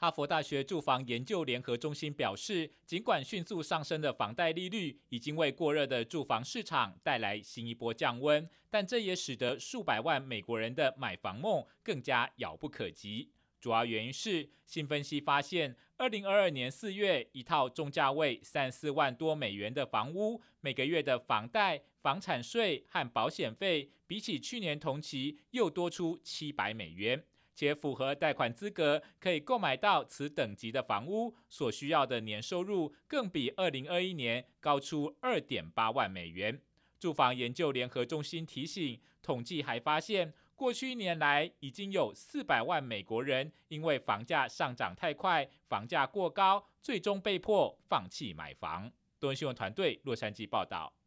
哈佛大学住房研究联合中心表示，尽管迅速上升的房贷利率已经为过热的住房市场带来新一波降温，但这也使得数百万美国人的买房梦更加遥不可及。主要原因是，新分析发现，二零二二年四月，一套中价位三四万多美元的房屋，每个月的房贷、房产税和保险费，比起去年同期又多出七百美元。且符合贷款资格，可以购买到此等级的房屋所需要的年收入，更比二零二一年高出二点八万美元。住房研究联合中心提醒，统计还发现，过去一年来已经有四百万美国人因为房价上涨太快、房价过高，最终被迫放弃买房。多伦新闻团队洛杉矶报道。